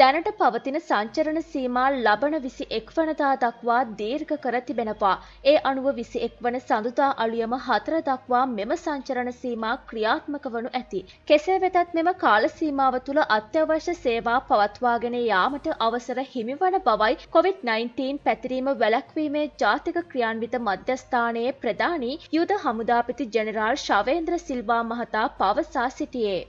දැනට පවතින සංචරණ සීමා ලබන විසි එක්වනතා දක්වා දීර්ඝ කර තිබෙනවා. ඒ අනුව විසි එක්වන සඳුතා අලුයම හතර දක්වා මෙම සංචරණ සීමා ක්‍රියාත්මක වනු ඇති. කෙසේ වෙතත් මෙම කාල සීමාව තුළ අත්‍යවශ්‍ය සේවා පවත්වාගෙන යාමට අවසර හිමිවන බවයි COොVID-19 පැතිරීම වැලැක්වීමේ ජාතික ක්‍රියාන්විත මධ්‍යස්ථානයේ ප්‍රධානී යුද හමුදාපති ජනරාල් ශවේන්ද්‍ර සිල්වා මහතා පවසා සිටියේ.